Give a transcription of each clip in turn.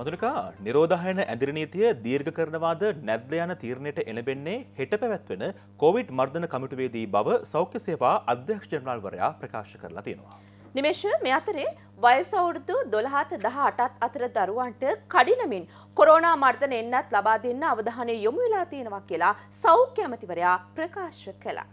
මදුනිකා නිරෝධහයන ඇදිරනීතිය දීර්ඝ කරනවාද නැද්ද යන තීරණයට එළබෙන්නේ හෙට පැවැත්වෙන කොවිඩ් මර්ධන කමිටුවේදී බව සෞඛ්‍ය සේවා අධ්‍යක්ෂ ජනරාල්වරයා ප්‍රකාශ කරලා තියෙනවා. නිමේෂ මේ අතරේ වයසවුරුදු දොළහත දහ අටත් අතර දරුවන්ට කඩිනමින් කොරෝනා මර්ධන එන්නත් ලබා දෙන්න අවධානය යොමු වෙලා තියෙනවා කියලා සෞඛ්‍ය ඇමතිවරයා ප්‍රකාශ කළා.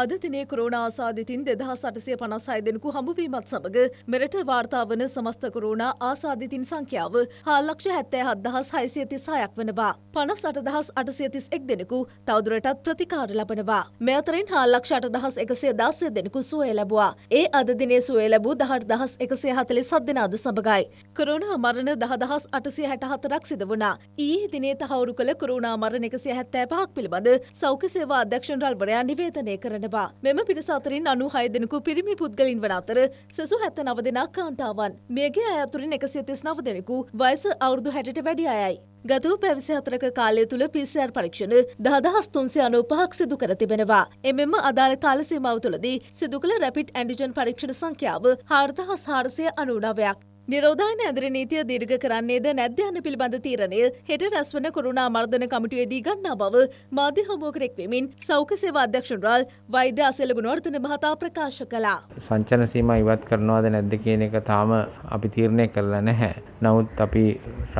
අද දිනේ කොරෝණ ආසාදිතින් දෙදහස් අටසය පනස් හය දෙනෙකු හමුවීමත් සමඟ මෙරට වාර්තා වන සමස්ත කොරෝණ ආසාදිතින් සංඛ්‍යාව හාල්ලක්ෂ හැත්තෑ හත්දහස් හයිසියති සයක් වනවා. පනස් අටදහස් අටසියතිස් එක් දෙනෙකු තවදුරටත් ප්‍රතිකාර ලබනවා. මෙතරින් හාල්ලක්ෂ අටදහස් එකසේ දාසය දෙනෙකු සුවය ලැබවා. ඒ අද දිනේ සුවය ලැබූ දහට දහස් එකසේ හතලි සද්දනාද සමඟයි. කොරෝණ මරණ දහදහස් අටසිය හැටහතරක් සිද වුණා. ඊයේ දිනේ තහවුරු කළ කොරෝණ මරණ එකසිය හැත්තෑ පහක් පිළිබඳ සෞඛ්‍ය සේවා අධ්‍යක්ෂණරල්වරයා නිවේදනය කරන තිබෙනවා. මෙම පිරිස අතරින් අනු හය දෙනෙකු පිරිමි පුද්ගලින් වන අතර සෙසු හැත්ත නව දෙනා කාන්තාවන්. මේගේ අය අතුරින් එකසිය තිස් නව දෙනෙකු වයස අවුරුදු හැටට වැඩි අයයි. ගතව පැවිසි හතරක කාලය තුළ පිසිර් පරීක්ෂණ දහදහස් තුන්සේ අනු පහක් සිදු කර තිබෙනවා. එමෙම අදාළ කාලසීමාව තුළදී සිදු කළ රැපිට් ඇන්ඩිජන් පරීක්ෂණ සංඛ්‍යාව හාර්දහස් හාරසය අනුඩාවයක්. නිරෝධායන ඇදර නීතිය දීර්ඝ කරන්නේද නැද්ද යන පිළිබඳ තීරණය හෙට රැස්වන කොරුණා මර්ධන කමිටුවේදී ගන්නා බව මාධ්‍ය හමුවකට එක්වෙමින් සෞඛ්‍ය සේවා අධ්‍යක්ෂණරාල් වෛද්‍ය අසල ගුණවර්ධන මහතා ප්‍රකාශ කළා. සංචන සීමා ඉවත් කරනවාද නැද්ද කියන එක තාම අපි තීරණය කරලා නැහැ. නමුත් අපි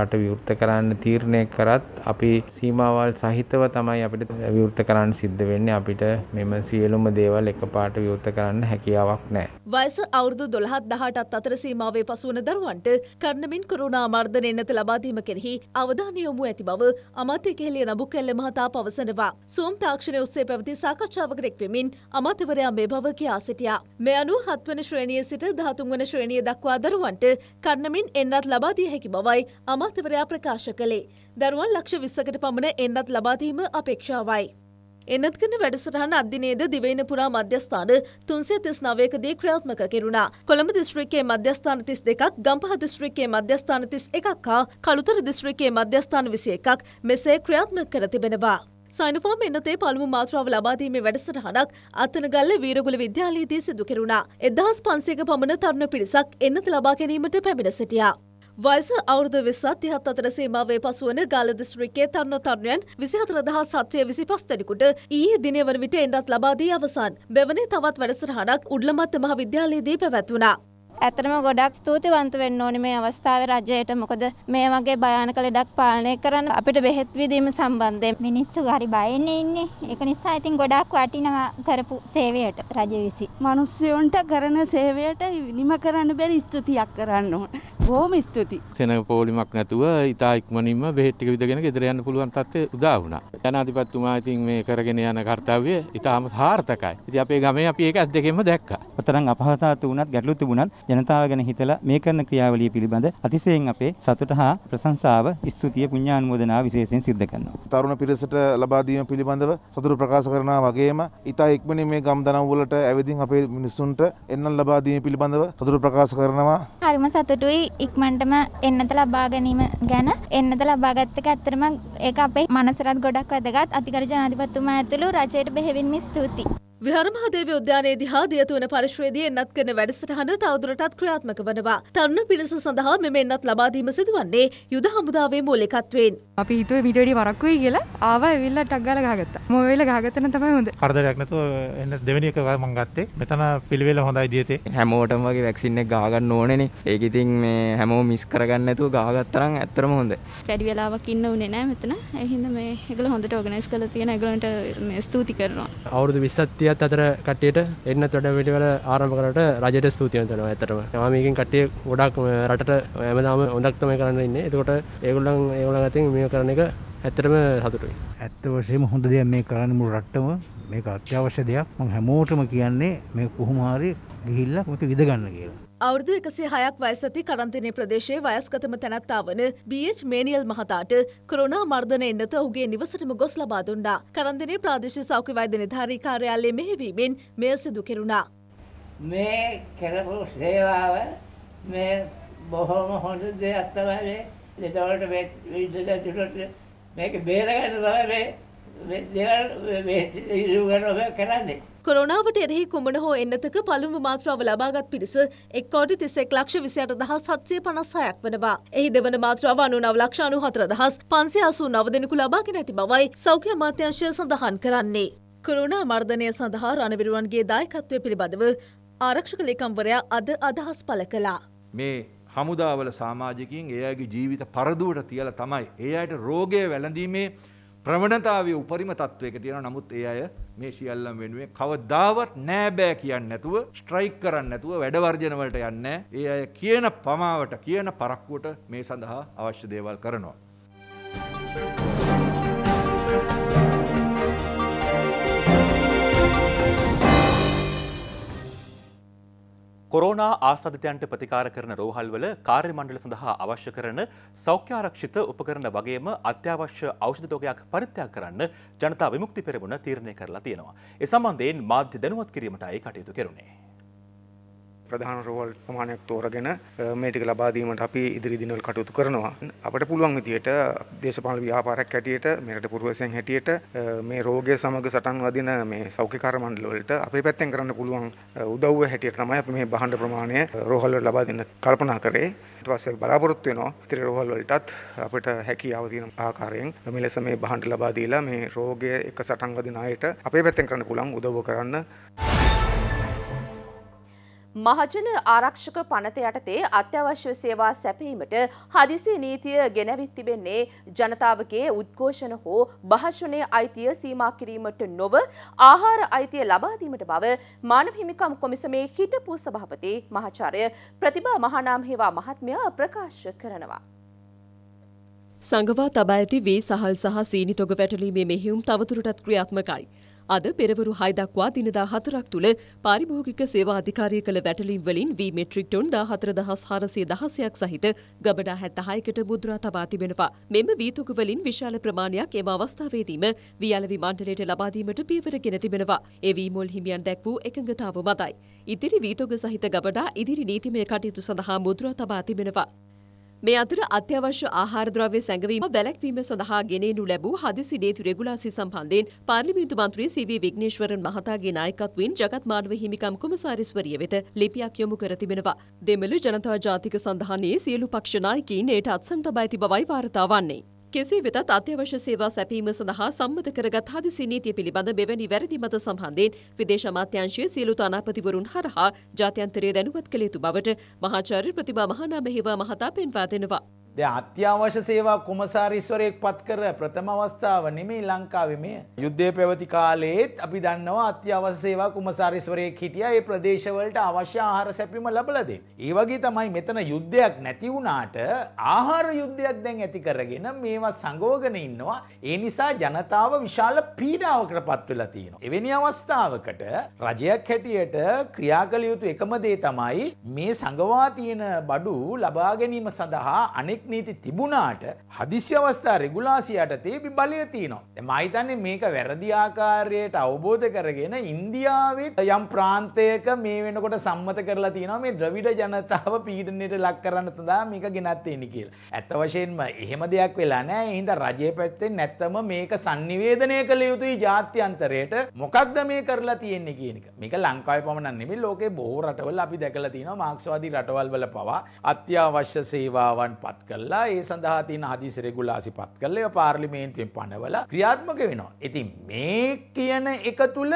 රට විවෘත කරන්න තීරණය කරත් අපි සීමාවල් සහිතව තමයි අපිට විවෘත කරන්න සිද්ධ වෙන්නේ. අපිට මෙම සියලුම දේවල් එකපාරට විවෘත කරන්න හැකියාවක් නැහැ. වයස අවුරුදු 12 18ත් අතර සීමාවේ පසු වන දරුවෝ දරුවන්ට කරනමින් කුරුණා මර්ධන එන්නත ලබාදීම කෙරෙහි අවධානය යොමු ඇති බව අමාත්‍ය කෙහෙලිය නබුකැල්ල මහතා පවසනවා. සූම් තාක්ෂණය ඔස්සේ පැවති සාකච්ඡාවකට එක්වෙමින් අමාත්‍යවරයා මේ බව කියා සිටියා. මේ අනුව හත්වන ශ්‍රේණිය සිට දහතුන් වන ශ්‍රේණිය දක්වා දරුවන්ට කරනමින් එන්නත් ලබාදිය හැකි බවයි අමාත්‍යවරයා ප්‍රකාශ කළේ. දරුවන් ලක්ෂ විස්සකට පමණ එන්නත් ලබාදීම අපේක්ෂාවයි. එනත්ගන වැඩසටහන අධදිනේද දිවයින පුරා මධ්‍යස්ථාන තුන්සේ තිස් නවයකදී ක්‍රියාත්මක කෙරුණා. කොළඹ දිස්ත්‍රික්කයේ මධ්‍යස්ථාන තිස් දෙකක් ගම්පහ දිස්ත්‍රික්කයේ මධ්‍යස්ථාන තිස් එකක් හා කළුතර දිස්ත්‍රික්කයේ මධ්‍යස්ථාන විසි එකක් මෙසේ ක්‍රියාත්මක කර තිබෙනවා. සයිනෆෝම් එන්නතේ පළමු මාත්‍රාව ලබාදීමේ වැඩසටහනක් අත්තනගල්ල වීරගුල විද්‍යාලයේදී සිදු කෙරුණා. එදහස් පන්සේක පමණ තරුණ පිරිසක් එන්නත ලබා ගැනීමට පැමිණ සිටියා. වයස අවුරුදු විස්සත් තිහත් අතර සීමාවේ පසුවන ගාල දිස්ත්‍රික්කයේ තරුණ තරුණයන් විසිහතර දහස් සත්සය විසි පස් දෙනෙකුට ඊයේ දිනය වන විට එන්නත් ලබා දී අවසන්. මෙවනේ තවත් වැඩසටහනක් උඩලමත්ත මහාවිද්‍යාලයේදී පැවැත්වුණා. ඇතරම ගොඩක් ස්තුතිවන්ත වෙන්න ඕනි මේ අවස්ථාවේ රජයට මොකද මේ වගේ භයානක ලෙඩක් පාලනය කරන්න අපිට බෙහෙත් විදීම සම්බන්ධයෙන් මිනිස්සු හරි බයෙන් ඉන්නේ ඒක නිසා ඉතින් ගොඩක් වටිනවා කරපු සේවයට රජ විසින් මිනිස්සුන්ට කරන සේවයට විනිම කරන්න බැරි ස්තුතියක් කරන්න ඕන බොහොම ස්තුතියි. සෙනඟ පොලිමක් නැතුව ඉතා ඉක්මනින්ම බෙහෙත් ටික විදගෙන ගෙදර යන්න පුළුවන් තත්ත්වය උදා වුණා. ජනාධිපතිතුමා ඉතින් මේ කරගෙන යන කර්තව්‍ය ඉතාම සාර්ථකයි. ඉතින් අපේ ගමේ අපි ඒක ඇස් දෙකෙන්ම දැක්කා. පතරම් අපහසතාතු වුණත් ගැටලු තිබුණත් ජනතාව ගැන හිතලා මේ කරන ක්‍රියාවලිය පිළිබඳ අතිශයින් අපේ සතුට හා ප්‍රශංසාව, ස්තුතිය, පුණ්‍යානුමෝදනාව විශේෂයෙන් සිද්ධ කරනවා. තරුණ පිරිසට ලබා දීම පිළිබඳව සතුට ප්‍රකාශ කරනවා වගේම ඉතා ඉක්මනින් මේ ගම් දනව් වලට ඇවිදින් අපේ මිනිසුන්ට එන්නන් ලබා දීම පිළිබඳව සතුට ප්‍රකාශ කරනවා. හරිම සතුටුයි ඉක්මන්ටම එන්නත ලබා ගැනීම ගැන එන්නත ලබාගත්තක ඇත්තරම ඒ අපේ මනසරත් ගොඩක් වැදගත් අතිකර ජනාධිපත්තුමා ඇතුළු රජයට බෙහෙවින්ම ස්තුතියි විහරමහදේව උද්‍යානයේදී හා දියතු වන පරිශ්‍රයේදී එන්නත් කරන වැඩසටහන තවදුරටත් ක්‍රියාත්මක වනවා. තරුණ පිරිස සඳහා මෙම එන්නත් ලබා දීම සිදුවන්නේ යුද හමුදාවේ මූලිකත්වයෙන්. අපි හිතුවේ ඊට වැඩිය වරක් වෙයි කියලා ආවා ඇවිල්ලා ටක් ගාලා ගහගත්තා. මොම වෙලා ගහගත්තන තමයි හොඳ. කරදරයක් නැතුව එන්න දෙවෙනි එක මම ගත්තේ. මෙතන පිළිවෙල හොඳයි දියතේ. හැමෝටම වගේ වැක්සින් එක ගහ ගන්න ඕනේනේ. ඒක ඉතින් මේ හැමෝම මිස් කරගන්න නැතුව ගහගත්තා නම් ඇත්තටම හොඳයි. වැඩි වෙලාවක් ඉන්න උනේ නැහැ මෙතන. ඒ හින්දා මේ ඒගොල්ලෝ හොඳට ඕගනයිස් කරලා තියෙන ඒගොල්ලන්ට මේ ස්තුති කරනවා. අවුරුදු 20ක් කට්ටියත් අතර කට්ටියට එන්න තොඩ පිටිවල ආරම්භ කරට රජයට ස්තුතියන තනවා ඇතරම මමකින් කට්ටිය ගොඩක් රටට ඇමදාම හොදක්තමයි කරන්න ඉන්න එතකොට ඒගොල්ලන් ඒගොල ඇතින් මේ කරන එක ඇත්තරම සතුටයි ඇත්ත වශයම හොඳ දෙයක් මේ කරන්න මුල් රට්ටම මේ අත්‍යවශ්‍ය දෙයක් හැමෝටම කියන්නේ මේ කොහොමහාරි ගිහිල්ලක් මට විදගන්න කියලා අවුරදු එකසේ හයක් වයසති කරන්තිනය ප්‍රදේශයේ වයස්කතම තැනැත්තා වන BH මේනියල් මහතාට කොරුණා මර්ධන එන්නත ඔහුගේ නිවසටම ගොස් ලබා දුන්නා. කරන්දිනේ ප්‍රාදේශ සෞඛ්‍ය වෛද්‍ය නිධාරී කාර්යාලයේ මෙහෙවීමෙන් මෙය සිදු කෙරුණා. මේ කරපු සේවාව මේ බොහොම හොඳ දෙයක් තමයි. ඒතකොට මේ විද්‍යාලයට මේක බේරගන්න තමයි මේ දේවල් මේ ඉරු කරන්නේ. කොරෝනාවට එරෙහි කුමන හෝ එන්නතක පළමු මාත්‍රාව ලබාගත් පිරිස එක් කෝටි තිසෙක් ලක්ෂ විසියට දහස් හත්සය පනස්සයක් වනවා. එහි දෙවන මාත්‍රාව අනුනව ලක්ෂානු හතර දහස් පන්සේ අසු නව දෙනෙකු ලබාගෙන ඇති බවයි සෞඛ්‍ය අමාත්‍යංශය සඳහන් කරන්නේ. කොරෝනා මර්ධනය සඳහා රණවිරුවන්ගේ දායකත්වය පිළිබඳව ආරක්ෂක ලේකම්වරයා අද අදහස් පළ කළා. මේ හමුදාවල සාමාජිකින් ඒ අයගේ ජීවිත පරදුවට තියලා තමයි ඒ අයට රෝගය වැළඳීමේ ප්‍රවණතාවය උපරිම තත්ත්වයක තියෙන නමුත් ඒ අය මේ සියල්ලම් වෙනුවෙන් කවදාවත් නෑබෑ කියන්නේ නැතුව ස්ට්‍රයික් කරන්නේ නැතුව වැඩවර්ජන වලට යන්නේ ඒ අය කියන පමාවට කියන පරක්කුවට මේ සඳහා අවශ්‍ය දේවල් කරනවා. කොරෝනා ආසාධිතයන්ට ප්‍රතිකාර කරන රෝහල්වල කාර්ය මණ්ඩල සඳහා අවශ්‍ය කරන සෞඛ්‍යාරක්ෂිත උපකරණ වගේම අත්‍යවශ්‍ය ඖෂධ තොගයක් පරිත්‍යාග කරන්න ජනතා විමුක්ති පෙරමුණ තීරණය කරලා තියෙනවා. ඒ සම්බන්ධයෙන් මාධ්‍ය දැනුවත් කිරීමටයි කටයුතු කෙරුණේ. ප්‍රධාන රෝවල් ප්‍රමාණයක් තෝරගෙන මේ ටික ලබා දීමට අපි ඉදිරි දිනවල කටයුතු කරනවා. අපිට පුළුවන් විදියට දේශපාලන ව්‍යාපාරයක් හැටියට මෙරට පුරවැසියන් හැටියට මේ රෝගය සමග සටන් වදින මේ සෞඛ්‍යකාර මණ්ඩල වලට අපේ පැත්තෙන් කරන්න පුළුවන් උදව්ව හැටියට තමයි අපි මේ භාණ්ඩ ප්‍රමාණය රෝහල් වල ලබා දෙන්න කල්පනා කරේ. ඊට පස්සේ බලාපොරොත්තු වෙනවා ඉතිරි රෝහල් වලටත් අපිට හැකියාව තියෙන ආකාරයෙන් මෙලෙස මේ භාණ්ඩ ලබා දීලා මේ රෝගය එක සටන් වදින අයට අපේ පැත්තෙන් කරන්න පුළුවන් උදව්ව කරන්න. මහජන ආරක්ෂක පනත යටතේ අත්‍යවශ්‍ය සේවා සැපීමට හදිසි නීතිය ගෙනැවිත් තිබෙන්නේ ජනතාවගේ උද්ඝෝෂණ හෝ භාෂණයේ අයිතිය සීමා කිරීමට නොව ආහාර අයිතිය ලබා දීමට බව මානව හිමිකම් කොමිසමේ හිටපු සභාපති මහාචාර්ය ප්‍රතිභා මහානාම් හේවා මහත්මයා ප්‍රකාශ කරනවා. සංගවා තබා ඇති වී සහල් සහ සීනි තොග වැටලීමේ මෙහියුම් තවතුරටත් ක්‍රියාත්මකයි. අද පෙරවරු හයදක්වා දිනදා හතරක් තුළ පාරිභෝගික සේවා අධිකාරය කළ වැටලින් වලින් වී මෙට්‍රික්ටොන් දාහතර දහස් හාරසය දහසයක් සහිත ගබඩා හැත්තහයකට බුදුරා තබා තිබෙනවා. මෙම වීතුකවලින් විශාල ප්‍රමාණයක් එම අවස්ථාවේදීම වියලවි මණ්ඩලයට ලබාදීමට පියවරගෙන තිබෙනවා. එවීමොල් හිමියන් දැක් වූ එකඟතාව මතයි. ඉදිරි වීතොග සහිත ගබඩා ඉදිරි නීතිමය කටයුතු සඳහා මුදුරා තබා තිබෙනවා. මේ අතර අත්‍යවශ්‍ය ආහාරද්‍රව්‍ය සැඟවීම බැලැක්වීම සඳහා ගෙනෙනු ලැබූ හදිසි නීති රෙගුලාසි සම්බන්ධයෙන් පාර්ලිමේන්තු මන්ත්‍රී සී.වී. විග්නේශ්වරන් මහතාගේ නායකත්වයෙන් ජගත් මානව හිමිකම් කොමසාරිස්වරිය වෙත ලිපියක් යොමු කර තිබෙනවා. දෙමළ ජනතා ජාතික සන්ධානයේ සියලු පක්ෂ නායකීන් එයට අත්සන් තබා ඇති බවයි වාර්තා වන්නේ. කෙසේ වෙතත් අත්‍යවශ්‍ය සේවා සැපීම සඳහා සම්මත කරගත් හදිසි නීතිය පිළිබඳ මෙවැනි වැරදි මත සම්බන්ධයෙන් විදේශ අමාත්‍යාංශයේ සියලු තානාපතිවරුන් හරහා ජාත්‍යන්තරය දැනුවත් කළ යුතු බවට මහාචාර්ය ප්‍රතිභා මහනාම හේවා මහතා පෙන්වා දෙනවා. ද අත්‍යවශ්‍ය සේවා කොමසාරිස්වරයෙක් පත් කර ප්‍රථම අවස්ථාව නෙමේ ලංකාවමය. යුද්ධය පැවති කාලයේත් අපි දන්නවා අත්‍යවශ්‍ය සේවා කුමසාරිස්වරයෙක් හිටියා ඒ ප්‍රදේශවලට අවශ්‍ය ආහාර සැපිම ලබලදේ. ඒ වගේ තමයි මෙතන යුද්ධයක් නැති වුණාට ආහාර යුද්ධයක් දැන් ඇති කරගෙන මේවා සංගෝගන ඉන්නවා. ඒ නිසා ජනතාව විශාල පීඩාවකට පත් වෙලා තියෙනවා. එවැනි අවස්ථාවකට රජයක් හැටියට ක්‍රියා කළ යුතු එකම දේ තමයි මේ සංගවා තියෙන බඩු ලබා ගැනීම සඳහා අනෙක් නොයෙක් නීති තිබුණාට හදිසි අවස්ථා රෙගුලාසියට තේබි බලය තියනවා. මයිතන්නේ මේක වැරදි ආකාරයට අවබෝධ කරගෙන ඉන්දියාවත් යම් ප්‍රාන්තයක මේ වෙනකොට සම්මත කරලා තියෙනවා මේ ද්‍රවිඩ ජනතාව පීඩනයට ලක් කරන්න තදා මේක ගෙනත්තෙනි කියලා. ඇත්ත වශයෙන්ම එහෙම දෙයක් වෙලා නෑ හින්දා රජය පැත්තෙන් නැත්තම මේක sannivedanaya කළ යුතුයි ජාත්‍යන්තරයට මොකක්ද මේ කරලා තියෙන්නේ කියන එක. මේක ලංකාවේ පමණක් නෙමෙයි ලෝකේ බොහෝ රටවල අපි දැකලා තියෙනවා මාක්ස්වාදී රටවල් වල පවා අත්‍යවශ්‍ය සේවාවන් පත් කල්ලා ඒ සඳහා තින හදිස රෙගුලාසිපත් කල්ලය පාර්ලිමේන්තුවෙන් පනවල ක්‍රියාත්මක වෙනවා. ඉතින් මේ කියන එක තුළ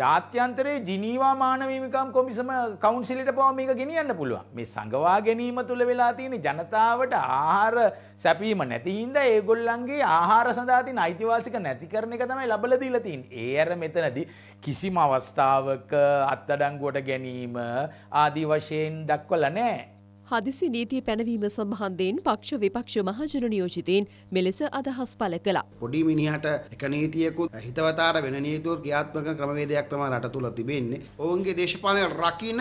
ජාත්‍යන්තරයේ ජිනීවා මානවීමිකම් කොමිසම කවන්සිලිට පව මේක ගෙනියන්න පුළුවන් මේ සඟවා ගැනීම තුළ වෙලා තියෙන ජනතාවට ආහාර සැපීම නැතිහින්ද ඒගොල්ලන්ගේ ආහාර සඳාතින් අයිතිවාසික නැති කරන එක තමයි ලබල දීලතින් ඒ අර මෙතනද කිසිම අවස්ථාවක අත්තඩංගුවට ගැනීම ආදී වශයෙන් දක්වල නෑ හදිසි නීතිය පැනවීම සම්බන්ධයෙන් පක්ෂ විපක්ෂ මහජන නියෝජිතයින් මෙලෙස අදහස් පළ කළා. පොඩි මිනිහට එක නීතියකුත් හිතවතාර වෙන නීතිවල ක්‍රියාත්මක ක්‍රමවේදයක් තමයි රට තුල තිබෙන්නේ. ඔවුන්ගේ දේශපාලන රකින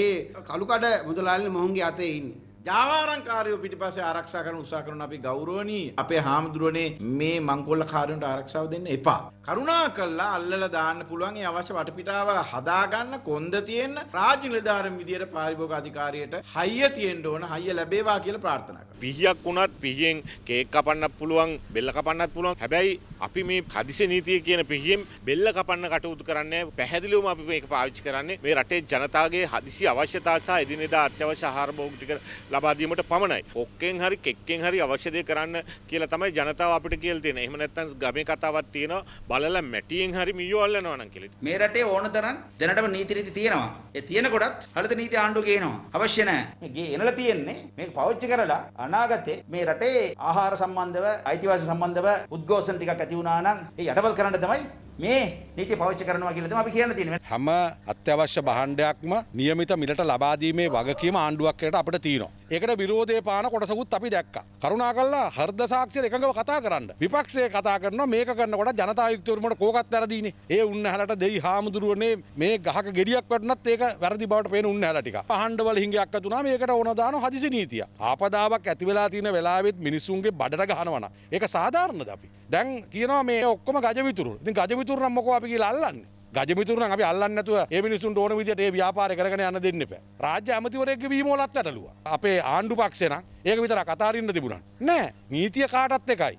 ඒ කලුකඩ මුදලාලි මොහුන්ගේ අතේ ඉන්නේ. ජාවාරංකාරයෝ පිටිපස්සේ ආරක්ෂා කරන උත්සාහ කරන අපි ගෞරවණීය අපේ හාමුදුරනේ මේ මංකොල්ල කාරයන්ට ආරක්ෂාව දෙන්න එපා. කරුණා කළා අල්ලලා දාන්න පුළුවන් ඒ අවශ්‍ය වටපිටාව හදාගන්න කොන්ද තියෙන රාජ්‍ය නිලධාරීන් විදියට පාරිභෝගික අධිකාරියට හයිය තියෙන්න ඕන හයිය ලැබේවා කියලා ප්‍රාර්ථනා කරනවා. පිහියක් වුණත් පිහියෙන් කේක් කපන්නත් පුළුවන්, බෙල්ල කපන්නත් පුළුවන්. හැබැයි අපි මේ හදිසි නීතිය කියන පිහියෙන් බෙල්ල කපන්න කටයුතු කරන්නේ පැහැදිලිවම අපි මේක පාවිච්චි කරන්නේ මේ රටේ ජනතාවගේ හදිසි අවශ්‍යතා සහ එදිනෙදා අත්‍යවශ්‍ය ආහාර භෝග ටික ලබාදීමට පමණයි. ඔක්කෙන් හරි කෙක්කෙන් හරි අවශ්‍ය දේ කරන්න කියලා තමයි ජනතාව අපිට කියලා තියෙන්නේ. එහෙම නැත්නම් ගමේ කතාවක් තියෙනවා බලලා මැටියෙන් හරි මියෝ අල්ලනවා නම් කියලා. මේ රටේ ඕන තරම් දැනටම නීති රීති තියෙනවා. ඒ තියෙන කොටත් හරිත නීති ආණ්ඩුව ගේනවා. අවශ්‍ය නැහැ. මේ ගේ එනලා තියෙන්නේ මේක පාවිච්චි කරලා අනාගතේ මේ රටේ ආහාර සම්බන්ධව අයිතිවාසිකම් සම්බන්ධව උද්ඝෝෂණ ටිකක් ඇති වුණා නම් ඒ යටපත් කරන්න තමයි මේ නීති පාවිච්චි කරනවා කියලා තමයි අපි කියන්න තියෙන්නේ. හැම අත්‍යවශ්‍ය භාණ්ඩයක්ම નિયમિત මිලට ලබා දීමේ වගකීම ආණ්ඩුවක් අපිට තියෙනවා. ඒකට විරෝධය පාන කොටසකුත් අපි දැක්ක කරුණා කල්ලා හර්ද සාක්ෂය එකඟව කතා කරන්න විපක්ෂය කතා කරන මේ කරනකොට ජනතායුක්තවරමට කෝකත් වැරදින ඒ උන්නහලට දෙයි හාමුදුරුවනේ මේ ගහක ගෙඩියක් වටනත් ඒක වැරදි බවට පේන උන්නහලටික පහන්ඩවල හිංගයක් තුනා මේකට ඕනදාන හදිසි නීතිය ආපදාවක් ඇතිවෙලා තියෙන වෙලාවෙත් මිනිසුන්ගේ බඩට ගහනවන ඒක සාධාරණ අපි දැන් කියනවා මේ ඔක්කොම ගජවිතුරු ඉතින් ගජවිතුරු නම් මොකෝ අපි කියලා අල්ලන්නේ ගජමිතුරන් අපි අල්ලන්න නැතුව ඒ මිනිසුන් ඕන විදිහට ඒ ව්‍යාපාරය කරගෙන යන්න දෙන්න එපා. රාජ්‍ය ඇමතිවරයෙක්ගේ වීමෝලත් වැටලුවා. අපේ ආණ්ඩු පක්ෂේ නම් ඒක විතරක් අතාරින්න තිබුණා. නෑ නීතිය කාටත් එකයි.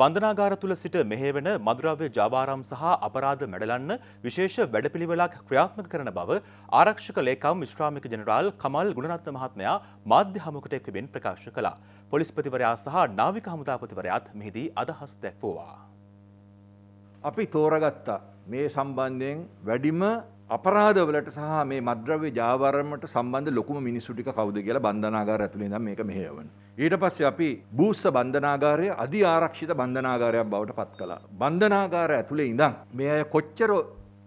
බන්ධනාගාර තුළ සිට මෙහෙවන මදුරාව්‍ය ජාවාරම් සහ අපරාධ මැඩලන්න විශේෂ වැඩපිළිවෙලක් ක්‍රියාත්මක කරන බව ආරක්ෂක ලේකම් විශ්‍රාමික ජනරාල් කමල් ගුණරත්න මහත්මයා මාධ්‍ය හමුකට එක්වීමෙන් ප්‍රකාශ කළා. පොලිස්පතිවරයා සහ නාවික හමුදාපතිවරයාත් මෙහිදී අදහස් දැක්වුවා. අපි තෝරගත්තා මේ සම්බන්ධයෙන් වැඩිම අපරාධවලට සහ මේ මද්‍රව්‍ය ජාවරමට සම්බන්ධ ලොකුම මිනිස්සු ටික කවුද කියලා බන්ධනාගාර ඇතුළේ ඉඳන් මේක මෙහෙයවන. ඊට පස්සේ අපි බූස්ස බන්ධනාගාරය අධි ආරක්ෂිත බන්ධනාගාරයක් බවට පත් කළා. බන්ධනාගාර ඇතුළේ ඉඳන් මේ අය කොච්චර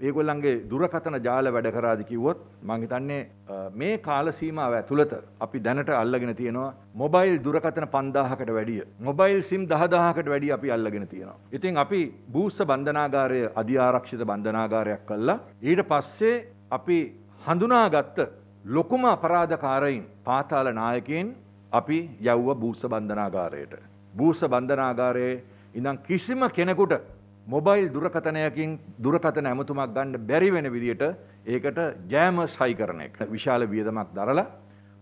ඒගොල්ලන්ගේ දුරකතන ජාල වැඩ කරාදි කිව්වොත් මං හිතන්නේ මේ කාල සීමාව ඇතුළත අපි දැනට අල්ලගෙන තියෙනවා මොබයිල් දුරකතන 5000කට වැඩිය මොබයිල් සිම් 10000කට වැඩිය අපි අල්ලගෙන තියෙනවා. ඉතින් අපි බූස්ස බන්ධනාගාරය අධිආරක්ෂිත බන්ධනාගාරයක් කළා. ඊට පස්සේ අපි හඳුනාගත්ත ලොකුම අපරාධකාරයින් පාතාල නායකයන් අපි යව්ව බූස්ස බන්ධනාගාරයට. බූස්ස බන්ධනාගාරයේ ඉඳන් කිසිම කෙනෙකුට මොබයිල් දුරකතනයකින් දුරකතන ඇමතුමක් ගන්න බැරි වෙන විදියට ඒකට ජෑමස් හයි කරන එක විශාල වියදමක් දරලා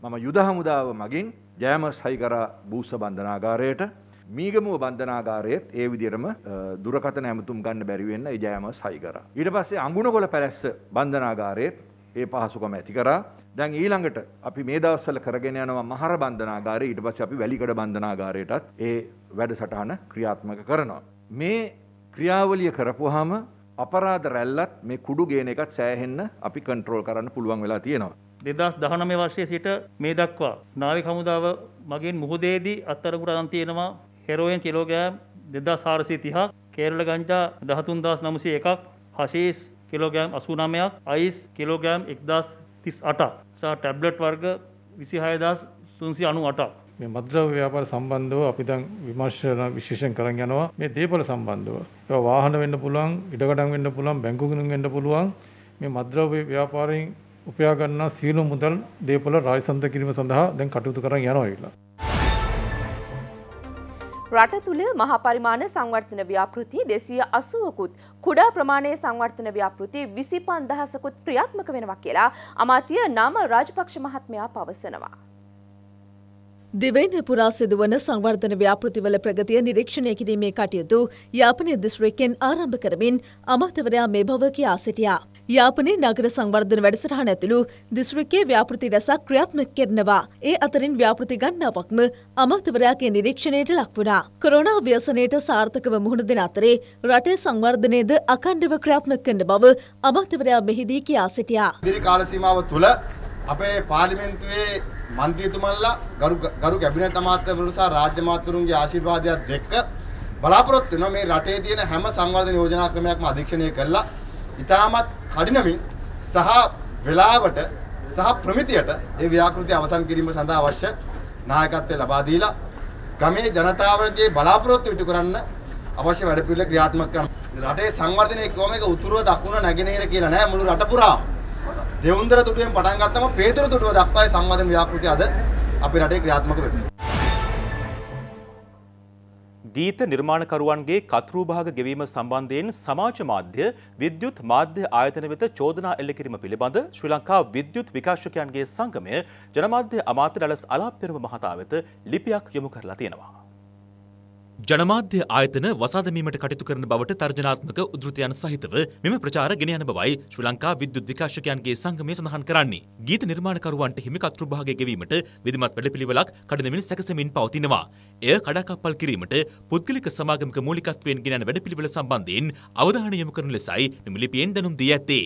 මම යුදහමුදාව මගින් ජෑමස් හයිකරා භූස බන්ධනාගාරයට මීගමුව බන්ධනාගාරයත් ඒ විදිරම දුරකතන ඇමතුම් ගන්න බැරිවෙන්න ජෑමස් හයිකර. ඊට පස්සේ අගුණගොල පැලැස්ස බන්ධනාගාරයත් ඒ පහසුකම ඇති කරා දැන් ඊළඟට අපි මේ දවස්සල කරගෙන යනවා මහර බන්ධනාගාරය ඊට පස්සේ අපි වැලිකඩ බන්ධනාගාරයටත් ඒ වැඩසටහන ක්‍රියාත්මක කරනවා. මේ ක්‍රියාවලිය කරපුහම අපරාධ රැල්ලත් මේ කුඩු ගේන එකත් සෑහෙන්න අපි කන්ට්‍රෝල් කරන්න පුළුවන් වෙලා තියෙනවා. දෙදස් දහනම වර්ෂය සිට මේ දක්වා නාවි කමුදාව මගින් මුහුදේදී අත්තරපුරන් තියෙනවා හෙරෝයෙන් කිලෝගෑම් දෙදා සාරසී තිහා කේරල ගංජා දහතුන් දස් නමසේ එකක් හශේෂ් කිලෝගෑම් අසුනමයක් අයිස් කිලෝගෑම් එක්දස් තිස් අටක් සහ ටැබ්ලට් වර්ග විසිහයදස් තුන්සි අනු අටක් මේ මද්‍රව්‍ය ව්‍යාපාර සම්බන්ධව අපි දැන් විමර්ශන විශේෂයෙන් කරන් යනවා මේ දේපල සම්බන්ධව. ඒවා වාහන වෙන්න පුළුවන්, ඉඩකඩම් වෙන්න පුළුවන්, බැංකු ගණන් වෙන්න පුළුවන්. මේ මද්‍රව්‍ය ව්‍යාපාරයෙන් උපයා ගන්නා සියලු මුදල් දේපල රාජසන්ත කිරීම සඳහා දැන් කටයුතු කරන් යනවා කියලා. රට තුළ මහපරිමාණ සංවර්ධන ව්‍යාපෘති දෙසිය අසුවකුත් කුඩා ප්‍රමාණය සංවර්ධන ව්‍යාපෘති විසි පන්දහසකුත් ක්‍රියාත්මක වෙනවා කියලා අමාතිය නාම රාජපක්ෂ මහත්මයා පවසනවා. දිවයින පුරා සිදුවන සංවර්ධන ව්‍යාපෘතිවල ප්‍රගතිය නිරීක්ෂණය කිරීමේ කටයුතු යාපනය දිස්ත්‍රික්කෙන් ආරම්භ කරමින් අමාත්‍යවරයා මේ බව කියා සිටියා. යාපනයේ නගර සංවර්ධන වැඩසටහන ඇතුළු දිස්ත්‍රික්කයේ ව්‍යාපෘති රැසක් ක්‍රියාත්මක කරනවා. ඒ අතරින් ව්‍යාපෘති ගණනාවක්ම අමාත්‍යවරයාගේ නිරීක්ෂණයට ලක් වුණා. කොරෝනා ව්‍යසනයට සාර්ථකව මුහුණ දෙන අතරේ රටේ සංවර්ධනයේද අඛණ්ඩව ක්‍රියාත්මක කරන බව අමාත්‍යවරයා මෙහිදී කියා සිටියා. ඉදිරි කාල සීමාව තුළ අපේ පාර්ලිමේන්තුවේ මන්ත්‍රීතුමන්ලා ගරු ගරු කැබිනට් අමාත්‍යවරුන් සහ රාජ්‍ය අමාත්‍යවරුන්ගේ ආශිර්වාදයක් දෙක්ක බලාපොරොත්තු වෙනවා මේ රටේ තියෙන හැම සංවර්ධන යෝජනා ක්‍රමයක්ම අධීක්ෂණය කරලා ඉතාමත් කඩිනමින් සහ වෙලාවට සහ ප්‍රමිතියට ඒ ව්‍යාපෘති අවසන් කිරීම සඳහා අවශ්‍ය නායකත්වය ලබා දීලා ගමේ ජනතාවගේ බලාපොරොත්තු ඉටු කරන්න අවශ්‍ය වැඩපිළිවෙල ක්‍රියාත්මක කරන රටේ සංවර්ධනයේ කොහොම එක උතුරුව දකුණ නැගෙනහිර කියලා නෑ මුළු රට පුරාම දෙවුන්දර තුඩුවෙන් පටන් ගත්තම පේදුරු තුඩුව දක්වායි සංවර්ධන ව්‍යාපෘති අද අපේ රටේ ක්‍රියාත්මක වෙනවා. ගීත නිර්මාණකරුවන්ගේ කතුරු භාග ගෙවීම සම්බන්ධයෙන් සමාජ මාධ්‍ය විද්‍යුත් මාධ්‍ය ආයතන වෙත චෝදනා එල්ල කිරීම පිළිබඳ ශ්‍රී ලංකා විද්‍යුත් විකාශකයන්ගේ සංගමය ජනමාධ්‍ය අමාත්‍ය ඩලස් අලාප්පෙරුම මහතා වෙත ලිපියක් යොමු කරලා තියෙනවා. ජනමාධ්‍ය ආයතන වසාදමීමට කටයුතු කරන බවට තර්ජනාත්මක උදෘතයන් සහිතව මෙම ප්‍රචාර ගෙන යන බවයි ශ්‍රී ලංකා විද්‍යුත් විකාශකයන්ගේ සංගමය සඳහන් කරන්නේ. ගීත නිර්මාණකරුවන්ට හිමි කර්තෘභාගය ගෙවීමට විධිමත් වැඩපිළිවෙලක් කඩනමින් සැකසෙමින් පවතිනවා. එය කඩාකප්පල් කිරීමට පුද්ගලික සමාගමික මූලිකත්වයෙන් ගෙනන වැඩපිළිවෙල සම්බන්ධයෙන් අවධානය යොමු කරන ලෙසයි මෙම ලිපියෙන් දැනුම් දී ඇත්තේ.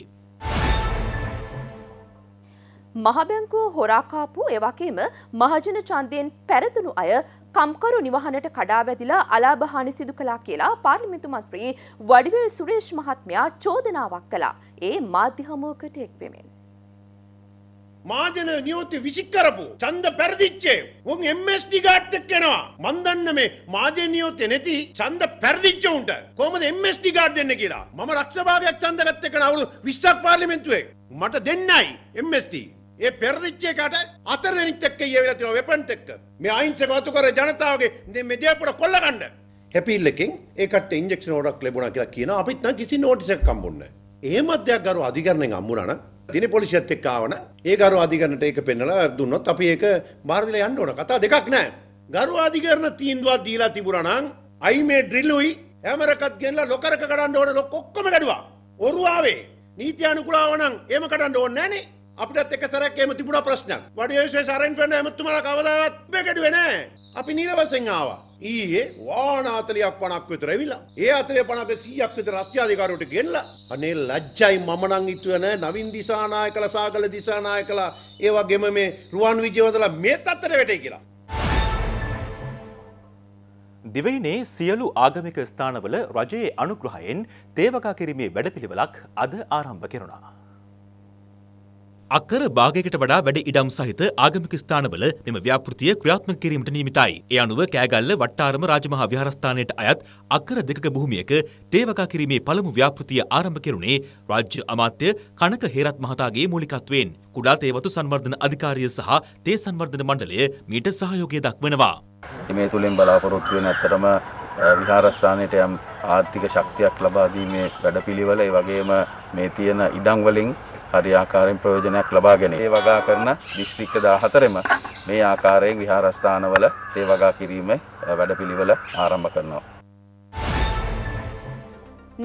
මහබැංකුව හොරාකාපු එවගේම මහජන ඡන්දයෙන් පැරදුණු අය කම්කරු නිවහනට කඩා වැදිලා අලාභහානි සිදු කළා කියලා පාර්ලිමේන්තු මන්ත්‍රී වඩිවේල් සුරේෂ් මහත්මයා චෝදනාවක් කළා. ඒ මාධ්‍ය හමුවකට එක් වෙමින්. මාජන නියෝති විසික්කරපු චන්ද පැරදිච්චේ උන් MSD ගාට් එක්ක එනවා මන් දන්න මේ මාජන නියෝති නැති චන්ද පැරදිච්ච උන්ට කොහමද MSD ගාට් දෙන්නේ කියලා මම රක්ෂභාවයක් චන්ද ගත්ත එක නවුරු 20ක් පාර්ලිමේන්තුවේ මට දෙන්නයි MSD ඒ පෙරදිච්චේකට අතරදෙනිත් එක්ක ඊයේ වෙලා තියෙන වෙපන්ට් එක්ක මේ අහිංසක වතුකර ජනතාවගේ මේ දේපොළ කොල්ලගන්න හැපිල්ලකින් ඒකට ඉන්ජෙක්ෂන් ඕඩක් ලැබුණා කියලා කියනවා අපිත් නම් කිසි නෝටිස් එකක් හම්බුන්නේ නැහැ. එහෙමත් දෙයක් ගරු අධිකරණයෙන් හම්බුණා නම් දින පොලිසියත් එක්ක ආවන ඒ ගරු අධිකරණට ඒක පෙන්නලා දුන්නොත් අපි ඒක බාරදිලා යන්න ඕන. කතා දෙකක් නැහැ. ගරු අධිකරණ තීන්දුවක් දීලා තිබුණා නම් අයි මේ ඩ්‍රිල්ලුයි හැමරකත් ගෙනලා ලොකරක කඩන්න ඕන ලොක් ඔක්කොම ගැඩුවා. ඔරුව ආවේ. නීති අනුකූලව නම් එහෙම කඩන්න ඕනේ නැහනේ. අපිටත් එක සැරයක් එහෙම තිබුණා ප්‍රශ්නයක්. වඩියේෂේ සරෙන් ෆෙන්න ඇමතුමා කවදාවත් මේ ගැඩුවේ නෑ. අපි නිරවසෙන් ආවා. ඊයේ වාන 40ක් 50ක් විතර ඇවිලා. ඒ 40 50ක 100ක් විතර රාජ්‍යාධිකාරියට ගෙන්නලා. අනේ ලැජ්ජයි මම නම් හිතුවේ නෑ නවින් දිසානායකලා සාගල දිසානායකලා ඒ වගේම මේ රුවන් විජේවදලා මේ තත්තර වැටේ කියලා. දිවයිනේ සියලු ආගමික ස්ථානවල රජයේ අනුග්‍රහයෙන් තේවකා කිරීමේ වැඩපිළිවෙලක් අද ආරම්භ කෙරුණා. අක්කර භාගයකට වඩා වැඩ ඉඩම් සහිත ආගමික ස්ථානවල මෙම ව්‍යාපෘතිය ක්‍රියාත්මක කිරීමට නියමිතයි. ඒ අනුව කෑගල්ල වට්ටාරම රාජමහා විහාරස්ථානයට අයත් අක්කර දෙකක භූමියක තේවකා කිරීමේ පළමු ව්‍යාපෘතිය ආරම්භ කෙරුණේ රාජ්‍ය අමාත්‍ය කනක හේරත් මහතාගේ මූලිකත්වයෙන්. කුඩා තේවතු සංවර්ධන අධිකාරිය සහ තේ සංවර්ධන මණ්ඩලය මීට සහයෝගය දක්වනවා. මේ තුලින් බලාපොරොත්තු වෙන අතරම විහාරස්ථානයට යම් ආර්ථික ශක්තියක් ලබා දීමේ වැඩපිළිවෙල ඒ වගේම මේ තියෙන ඉඩම් වලින් හරි ආකාරයෙන් ප්‍රයෝජනයක් ලබා ගැනේ. ඒ වගා කරන දිස්ත්‍රික්ක 14ම මේ ආකාරයෙන් විහාරස්ථානවල ඒ වගා කිරීමේ වැඩපිළිවෙල ආරම්භ කරනවා.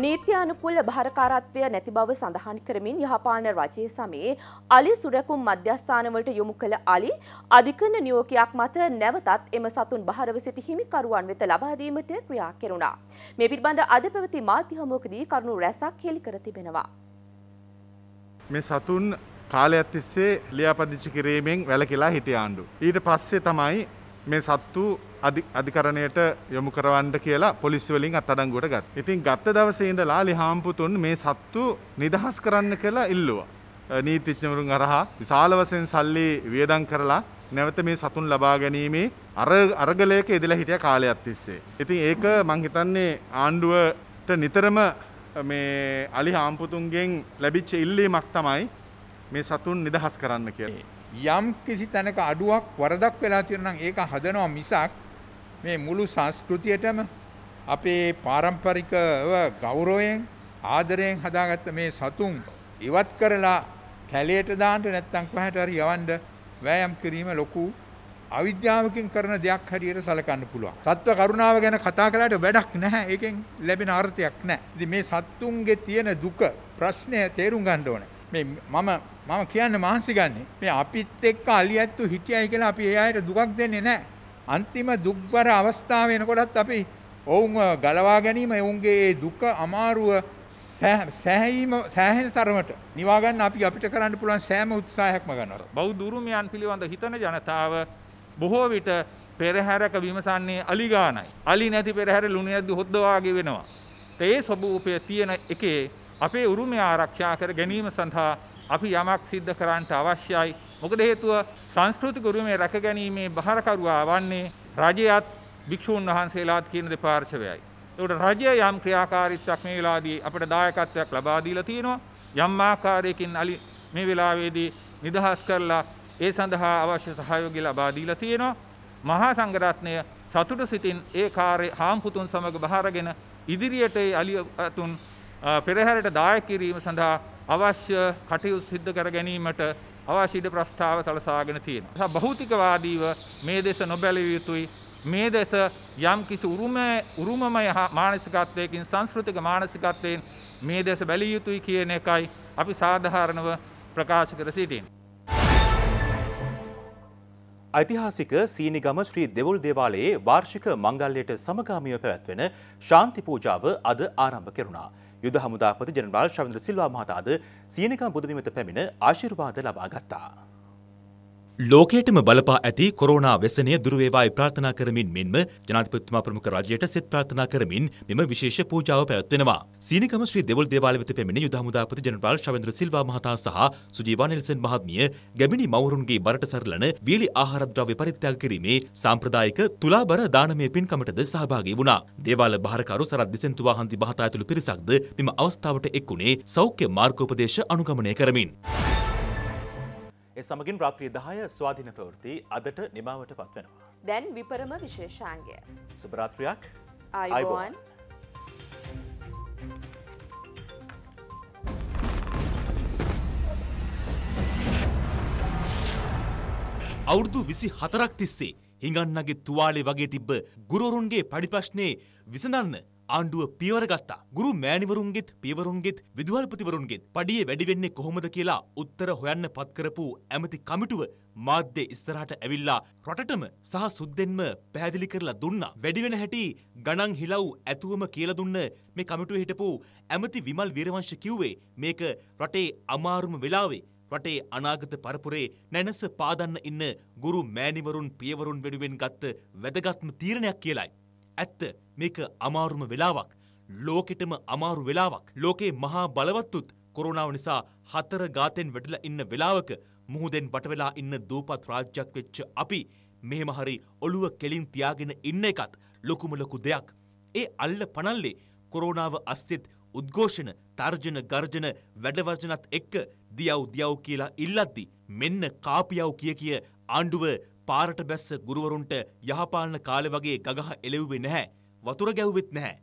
නීත්‍යානුකූල භාරකාරත්වය නැති බව සඳහන් කරමින් යහපාන රජයේ සමයේ අලි සුරකුම් මධ්‍යස්ථානවලට යොමු කළ අලි අධිකරණ නියෝගයක් මත නැවතත් එම සතුන් බහරව සිටි හිමිකරුවන් වෙත ලබා දීමට ක්‍රියා කෙරුණා. මේ පිළිබඳ අද පැවති මාධ්‍ය හමුවකදී කරුණු රැසක් හෙළි කර තිබෙනවා. මේ සතුන් කාලයක් තිස්සේ ලියාපදිංචි කිරීමෙන් වැළකීලා හිටිය ආණ්ඩු. ඊට පස්සේ තමයි මේ සත්තු අධිකරණයට යොමු කරවන්න කියලා පොලිස් වලින් අත්අඩංගුවට ගත්තා. ඉතින් ගත්ත දවසේ ඉඳලා ලිහාම්පුතුන් මේ සත්තු නිදහස් කරන්න කියලා ඉල්ලුවා. නීතිඥවරුන් අරහා විශාල වශයෙන් සල්ලි වියදම් කරලා නැවත මේ සතුන් ලබා ගැනීමේ අර අරගලයක ඉදලා හිටිය කාලයක් තිස්සේ. ඉතින් ඒක මං හිතන්නේ ආණ්ඩුවට නිතරම මේ අලි හාම්පුතුන්ගෙන් ලැබිච්ච ඉල්ලීමක් තමයි මේ සතුන් නිදහස් කරන්න කියලා. යම් කිසි තැනක අඩුවක් වරදක් වෙලා තියෙනවා ඒක හදනවා මිසක් මේ මුළු සංස්කෘතියටම අපේ පාරම්පරිකව ගෞරවයෙන් ආදරයෙන් හදාගත්ත මේ සතුන් ඉවත් කරලා කැලයට දාන්න නැත්නම් කොහට හරි යවන්න වෑයම් කිරීම ලොකු අවිද්‍යාවකින් කරන දෙයක් හරියට සලකන්න පුළුවන්. සත්ව කරුණාව ගැන කතා කළාට වැඩක් නැහැ. ඒකෙන් ලැබෙන අර්ථයක් නැහැ. ඉතින් මේ සත්තුන්ගේ තියෙන දුක ප්‍රශ්නය තේරුම් ගන්න ඕනේ. මේ මම මම කියන්න මහන්සි ගන්නෙ මේ අපිත් එක්ක අලියැත්තු හිටියයි කියලා අපි ඒ අයට දුකක් දෙන්නේ නැහැ. අන්තිම දුක්බර අවස්ථාව එනකොටත් අපි ඔවුන් ගලවා ගැනීම ඔවුන්ගේ ඒ දුක අමාරුව සෑහීම සෑහෙන තරමට නිවා ගන්න අපි අපිට කරන්න පුළුවන් සෑම උත්සාහයක්ම ගන්නවා. බෞද්ධ උරුමයන් පිළිබඳ හිතන ජනතාව බොහෝ විට පෙරහැරක විමසන්නේ අලි ගානයි. අලි නැති පෙරහැර ලුණු ඇද්දි හොද්දවාගේ වෙනවා. ඒ ස්වභූපය තියෙන එකේ අපේ උරුමය ආරක්ෂා කර ගැනීම සඳහා අපි යමක් සිද්ධ කරන්නට අවශ්‍යයි. මොකද හේතුව සංස්කෘතික උරුමය රැක ගැනීමේ බහරකරුවා වන්නේ රජයත් භික්ෂූන් වහන්සේලාත් කියන දෙපාර්ශවයයි. ඒකට රජය යම් ක්‍රියාකාරීත්වයක් මේ වෙලාවේදී අපිට දායකත්වයක් ලබා දීලා තියෙනවා. යම් ආකාරයකින් අලි මේ වෙලාවේදී නිදහස් කරලා ඒ සඳහා අවශ්‍ය සහයෝගය ලබා දීලා තියෙනවා. මහා සංඝරත්නය සතුට සිතින් ඒ කාර්ය හාම්පුතුන් සමග බහරගෙන ඉදිරියට ඒ අලියතුන් පෙරහැරට දායක කිරීම සඳහා අවශ්‍ය කටයුතු සිද්ධ කර ගැනීමට අවශ්‍ය ඉඩ ප්‍රස්තාව සලසාගෙන තියෙනවා. භෞතිකවාදීව මේ දේශ නොබැලිය යුතුයි. මේ දේශ යම් කිසි උරුමය උරුමමය මානසිකත්වයකින් සංස්කෘතික මානසිකත්වයෙන් මේ දේශ බැලිය යුතුයි කියන එකයි අපි සාධාරණව ප්‍රකාශ කර සිටින්නේ. ඓතිහාසික සීනිගම ශ්‍රී දෙවුල් දේවාලයේ වාර්ෂික මංගල්‍යයට සමගාමීව පැවැත්වෙන ශාන්ති පූජාව අද ආරම්භ කෙරුණා. යුද හමුදාපති ජනරාල් ශවින්ද්‍ර සිල්වා මහතාද සීනිගම් බුදුබිමත පැමිණ ආශිර්වාද ලබා ගත්තා. ලෝකයටම බලපා ඇති කොරෝනා වෙසනය දුරවේවායි ප්‍රාර්ථනා කරමින් මෙන්ම ජනාධිපතිතුමා ප්‍රමුඛ රජයට සෙත් ප්‍රාර්ථනා කරමින් මෙම විශේෂ පූජාව පැවැත්වෙනවා. සීනිකම ශ්‍රී දෙවොල් දේවාලය වෙත පැමිණ යුද හමුදාපති ජනරාල් ශවේන්ද්‍ර සිල්වා මහතා සහ සුජීවා නෙල්සන් මහත්මිය ගැමිණි මවුරුන්ගේ බරට සරලන වීලි ආහාරද්‍රව්‍ය පරිත්‍යාග කිරීමේ සාම්ප්‍රදායික තුලාබර දානමය පින්කමටද සහභාගී වුණා. දේවාල භාරකරු සරත් දිසෙන්තුවා හන්දි මහතා ඇතුළු පිරිසක්ද මෙම අවස්ථාවට එක් වුණේ සෞඛ්‍ය මාර්ගෝපදේශ අනුගමනය කරමින්. ඒ සමගින් රාත්‍රිය දහය ස්වාධින ප්‍රවෘති අදට නිමාවට පත්වෙනවා. දැන් විපරම විශේෂාන්ගේ. සුභරාත්‍රයක් අයිබෝන්. අවුරුදු විසි හතරක් තිස්සේ හිඟන්නගේ තුවාලේ වගේ තිබ්බ ගුරුවරුන්ගේ පඩිපශ්නය විසඳන්න ආණ්ඩුව පියවර ගත්තා. ගුරු මෑණිවරුන්ගෙත් පියවරුන්ගෙත් විදුහල්පතිවරුන්ගෙත් පඩිය වැඩි වෙන්නේ කොහොමද කියලා උත්තර හොයන්න පත් කරපු ඇමති කමිටුව මාධ්‍ය ඉස්තරහට ඇවිල්ලා රටටම සහ සුද්දෙන්ම පැහැදිලි කරලා දුන්නා. වැඩි වෙන හැටි ගණන් හිලව් ඇතුවම කියලා දුන්න මේ කමිටුවේ හිටපු ඇමති විමල් වීරවංශ කිව්වේ මේක රටේ අමාරුම වෙලාවේ රටේ අනාගත පරපුරේ නැනස පාදන්න ඉන්න ගුරු මෑණිවරුන් පියවරුන් වෙනුවෙන් ගත්ත වැදගත්ම තීරණයක් කියලයි. ඇත්ත මේක අමාරුම වෙලාවක්. ලෝකෙටම අමාරු වෙලාවක්. ලෝකේ මහා බලවත්තුත් කොරෝනාව නිසා හතර ගාතෙන් වැටලා ඉන්න වෙලාවක මුහුදෙන් බටවෙලා ඉන්න දූපත් රාජ්‍යයක් වෙච්ච අපි මෙහෙම හරි ඔළුව කෙලින් තියාගෙන ඉන්න එකත් ලොකුම ලොකු දෙයක්. ඒ අල්ල පනල්ලේ කොරෝනාව අස්සෙත් උද්ඝෝෂණ තර්ජන ගර්ජන වැඩවර්ජනත් එක්ක දියව් දියව් කියලා ඉල්ලද්දි මෙන්න කාපියව් කිය කිය ආණ්ඩුව පාරට බැස්ස ගුරුවරුන්ට යහපාලන කාලෙ වගේ ගගහ එලෙව්වේ නැහැ. වතුර ගැව්වෙත් නැහැ.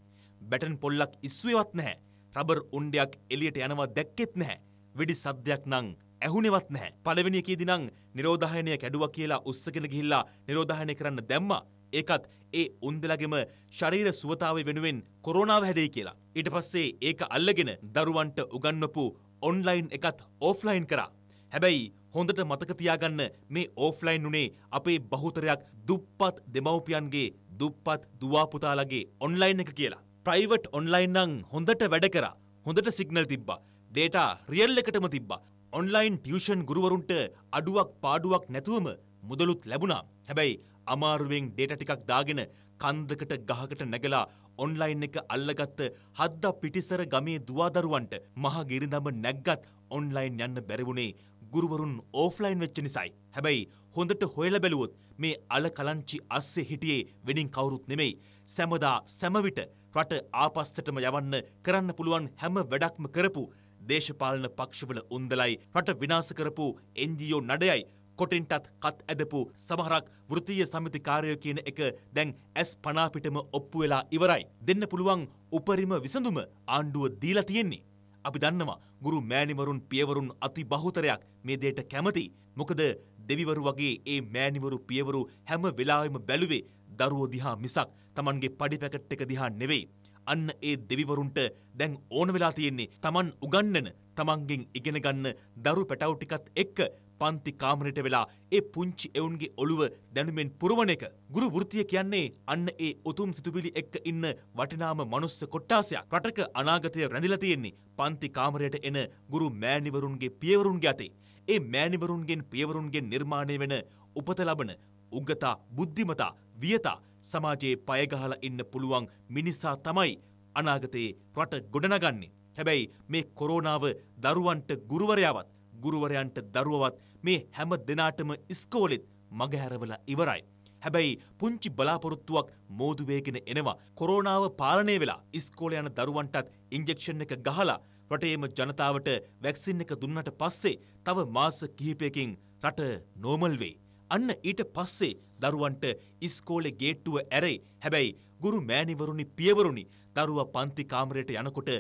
බැටන් පොල්ලක් ඉස්සුවේවත් නැහැ. රබර් උණ්ඩයක් එළියට යනවා දැක්කෙත් නැහැ. වෙඩි සද්දයක් නම් ඇහුණෙවත් නැහැ. පළවෙනි එකේදී නම් නිරෝධායනය කැඩුවා කියලා උස්සගෙන ගිහිල්ලා නිරෝධායනය කරන්න දැම්මා. ඒකත් ඒ උන්දලගෙම ශරීර සුවතාවේ වෙනුවෙන් කොරෝනාව හැදෙයි කියලා. ඊට පස්සේ ඒක අල්ලගෙන දරුවන්ට උගන්වපු ඔන්ලයින් එකත් ඕෆ්ලයින් කරා. හැබැයි හොඳට මතක තියාගන්න මේ ඕෆ්ලයින් උනේ අපේ බහුතරයක් දුප්පත් දෙමව්පියන්ගේ දුප්පත් දවාපුතාලගේ ඔන්ලයින් එක කියලා. ප්‍රයිවට් ඔන්ලයින් නං හොඳට වැඩ කර හොඳට සිගනල් තිබ්බා ඩේටා රියල් එකටම තිබ්බා ඔන්ලයින් ටියෂන් ගුරුවරුන්ට අඩුවක් පාඩුවක් නැතුවම මුදලුත් ලැබුණා හැබැයි අමාරුවෙන් ඩේට ටිකක් දාගෙන කන්දකට ගහකට නැගලා ඔන්ලයින් එක අල්ලගත්ත හද්දා පිටිසර ගමේ දුවාදරුවන්ට මහ ගිරිඳම නැග්ගත් ඔන්ලයින් යන්න බැරිවුණේ ගුරුවරුන් ඕෆ්ලයින් වෙච්ච නිසායි. හැබැයි හොඳට හොයලා බැලුවොත් මේ අල කලංචි අස්සේ හිටියේ වෙනින් කවුරුත් නෙමෙයි. සැමදා සැමවිට රට ආපස්සටම යවන්න කරන්න පුළුවන් හැම වැඩක්ම කරපු දේශපාලන පක්ෂවල උන්දලයි රට විනාශ කරපු NGO නඩයයි කොටින්ටත් කත් ඇදපු සමහරක් වෘත්තීය සමිති කාර්යෝ කියන එක දැන් ඇස් පනාපිටම ඔප්පු වෙලා ඉවරයි. දෙන්න පුළුවන් උපරිම විසඳුම ආණ්ඩුව දීලා තියෙන්නේ. අපි දන්නවා ගුරු මෑණිවරුන් පියවරුන් අති බහුතරයක් මේ දෙයට කැමති. මොකද දෙවිවරු වගේ ඒ මෑණිවරු පියවරු හැම වෙලාවෙම බැලුවේ දරුවෝ දිහා මිසක් Tamanගේ පඩි පැකට් එක දිහා නෙවෙයි. අන්න ඒ දෙවිවරුන්ට දැන් ඕන වෙලා තියෙන්නේ Taman උගන්නන Tamanගෙන් ඉගෙන ගන්න දරු පැටවු ටිකත් එක්ක පන්ති කාමරයට වෙලා ඒ පුංචි එවුන්ගේ ඔළුව දැනුමෙන් පුරවන එක. ගුරු වෘතිය කියන්නේ අන්න ඒ උතුම් සිතුවිලි එක්ක ඉන්න වටිනාම මනුස්ස කොට්ටාසයක්. රටක අනාගතය රැඳිලා තියෙන්නේ පන්ති කාමරයට එන ගුරු මෑණිවරුන්ගේ පියවරුන්ගේ අතේ. ඒ මෑණිවරුන්ගෙන් පියවරුන්ගෙන් නිර්මාණය වෙන උපත ලබන උගතා, බුද්ධිමතා, වියතා සමාජයේ පයගහලා ඉන්න පුළුවන් මිනිසා තමයි අනාගතයේ රට ගොඩනගන්නේ. හැබැයි මේ කොරෝනාව දරුවන්ට ගුරුවරයාවත් ගුරුවරයන්ට දරුවවත් මේ හැම දෙනාටම ඉස්කෝලෙත් මගහැරවලා ඉවරයි. හැබැයි පුංචි බලාපොරොත්තුවක් මෝදුවේගෙන එනවා. කොරෝනාව පාලනය වෙලා ඉස්කෝල යන දරුවන්ටත් ඉන්ජෙක්ෂන් එක ගහලා රටේම ජනතාවට වැක්සින් එක දුන්නට පස්සේ තව මාස කිහිපයකින් රට නෝමල් වෙයි. අන්න ඊට පස්සේ දරුවන්ට ඉස්කෝලේ ගේට්ටුව ඇරේ. හැබැයි ගුරු මෑණිවරුනි පියවරුනි දරුවා පන්ති කාමරයට යනකොට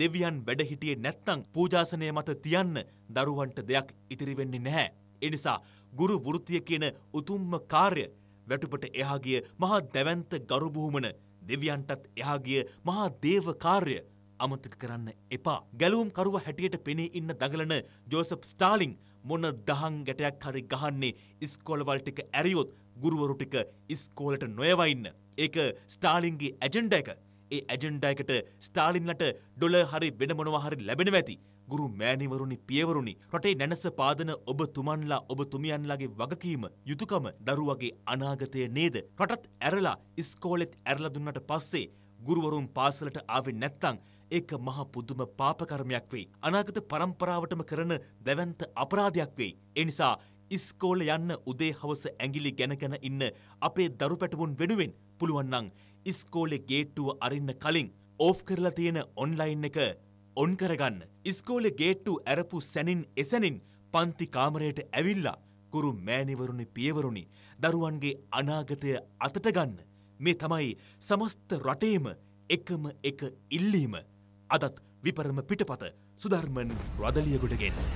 දෙවියන් වැඩ හිටියේ නැත්නම් පූජාසනය මත තියන්න දරුවන්ට දෙයක් ඉතිරි වෙන්නේ නැහැ. ඒ නිසා ගුරු වෘත්තිය කියන උතුම්ම කාර්ය වැටුපට එහා ගිය මහා දැවැන්ත ගරු බුහුමන දෙවියන්ටත් එහා ගිය මහා දේව කාර්ය අමතක කරන්න එපා. ගැලුම් කරුව හැටියට පෙනී ඉන්න දඟලන ජෝසප් ස්ටාලින් මොන දහං ගැටයක් හරි ගහන්නේ ඉස්කෝලවල් ටික ඇරියොත් ගුරුවරු ටික ඉස්කෝලට නොයවයින්න. ඒක ස්ටාලින්ගේ ඇජෙන්ඩා එක. ඒ ඇජන්ඩයකට ස්ටාලින්ලට ඩොල හරි වෙනමනවා හරි ලැබෙන ඇති. ගුරු මෑණිවරුනි පියවරුනි රටේ නැනස පාදන ඔබ තුමන්ලා ඔබ තුමියන්ලාගේ වගකීම යුතුයකම දරුවගේ අනාගතය නේද? රටත් ඇරලා ඉස්කෝලෙත් ඇරලා දුන්නට පස්සේ ගුරුවරුන් පාසලට ආවේ නැත්නම් ඒක මහ පුදුම පාප කර්මයක් වෙයි. අනාගත પરම්පරාවටම කරන දැවැන්ත අපරාධයක් වෙයි. ඒ නිසා ඉස්කෝලේ යන්න උදේ හවස ඇඟිලි ගැනගෙන ඉන්න අපේ දරු පැටවුන් වෙනුවෙන් පුළුවන්නම් ඉස්කෝලෙ ගේට්ටුව අරින්න කලින් ඕෆ් කරලා තියෙන ඔන්ලයින් එක ඔන් කරගන්න. ඉස්කෝලෙ ගේට්ටු ඇරපු සැනින් එසැනින් පන්ති කාමරයට ඇවිල්ලා කුරු මෑණිවරුනි පියවරුනි දරුවන්ගේ අනාගතය අතට ගන්න. මේ තමයි සමස්ත රටේම එකම එක ඉල්ලීම. අදත් විපරම පිටපත සුධර්මන් රදලියගොඩගෙන්.